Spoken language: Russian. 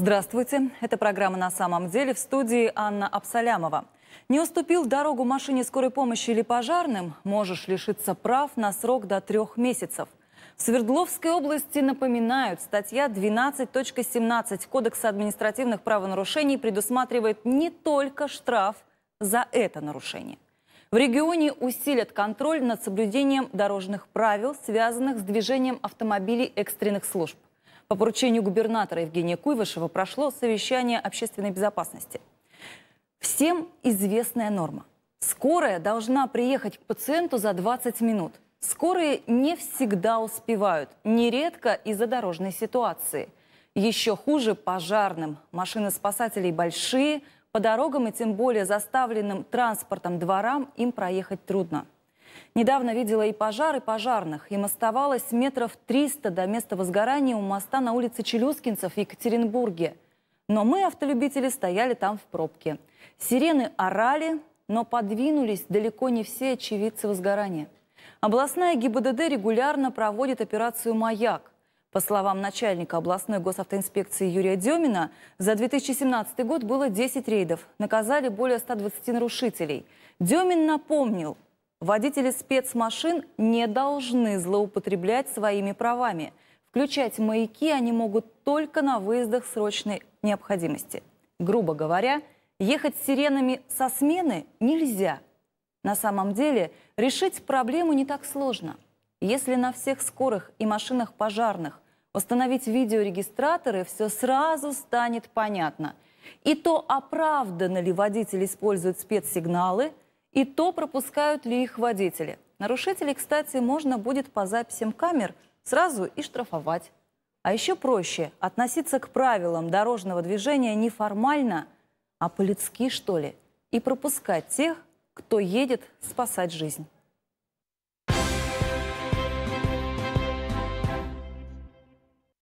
Здравствуйте. Это программа «На самом деле» в студии Анна Абсалямова. Не уступил дорогу машине скорой помощи или пожарным, можешь лишиться прав на срок до трех месяцев. В Свердловской области напоминают, статья 12.17 Кодекса административных правонарушений предусматривает не только штраф за это нарушение. В регионе усилят контроль над соблюдением дорожных правил, связанных с движением автомобилей экстренных служб. По поручению губернатора Евгения Куйвышева прошло совещание общественной безопасности. Всем известная норма. Скорая должна приехать к пациенту за 20 минут. Скорые не всегда успевают, нередко из-за дорожной ситуации. Еще хуже пожарным. Машины спасателей большие, по дорогам и тем более заставленным транспортом дворам им проехать трудно. Недавно видела и пожар, и пожарных. Им оставалось метров 300 до места возгорания у моста на улице Челюскинцев в Екатеринбурге. Но мы, автолюбители, стояли там в пробке. Сирены орали, но подвинулись далеко не все очевидцы возгорания. Областная ГИБДД регулярно проводит операцию «Маяк». По словам начальника областной госавтоинспекции Юрия Демина, за 2017 год было 10 рейдов. Наказали более 120 нарушителей. Демин напомнил – Водители спецмашин не должны злоупотреблять своими правами. Включать маяки они могут только на выездах срочной необходимости. Грубо говоря, ехать с сиренами со смены нельзя. На самом деле решить проблему не так сложно. Если на всех скорых и машинах пожарных установить видеорегистраторы, все сразу станет понятно. И то, оправданно ли водитель использует спецсигналы – и то, пропускают ли их водители. Нарушителей, кстати, можно будет по записям камер сразу и штрафовать. А еще проще относиться к правилам дорожного движения не формально, а по-людски, что ли, и пропускать тех, кто едет спасать жизнь.